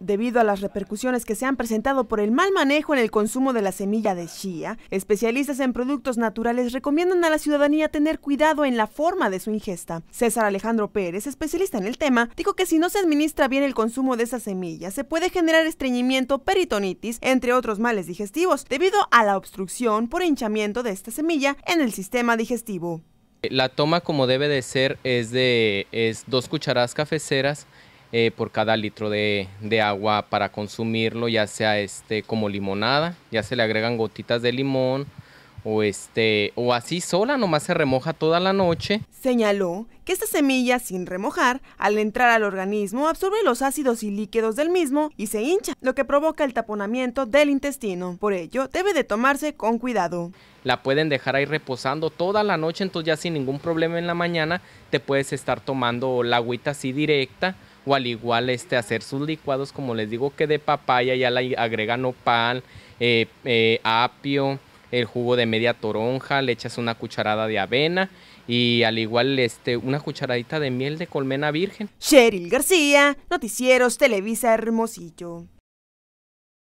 Debido a las repercusiones que se han presentado por el mal manejo en el consumo de la semilla de chía, especialistas en productos naturales recomiendan a la ciudadanía tener cuidado en la forma de su ingesta. César Alejandro Pérez, especialista en el tema, dijo que si no se administra bien el consumo de esa semilla, se puede generar estreñimiento, peritonitis, entre otros males digestivos, debido a la obstrucción por hinchamiento de esta semilla en el sistema digestivo. La toma como debe de ser es de dos cucharadas cafeceras eh, por cada litro de, agua para consumirlo, ya sea este como limonada, ya se le agregan gotitas de limón o este o así sola, nomás se remoja toda la noche. Señaló que esta semilla sin remojar, al entrar al organismo absorbe los ácidos y líquidos del mismo y se hincha, lo que provoca el taponamiento del intestino. Por ello, debe de tomarse con cuidado. La pueden dejar ahí reposando toda la noche, entonces ya sin ningún problema en la mañana te puedes estar tomando la agüita así directa o al igual este, hacer sus licuados, como les digo, que de papaya ya le agregan nopal, eh, eh, apio, el jugo de media toronja, le echas una cucharada de avena y al igual este, una cucharadita de miel de colmena virgen. Cheryl García, Noticieros Televisa Hermosillo.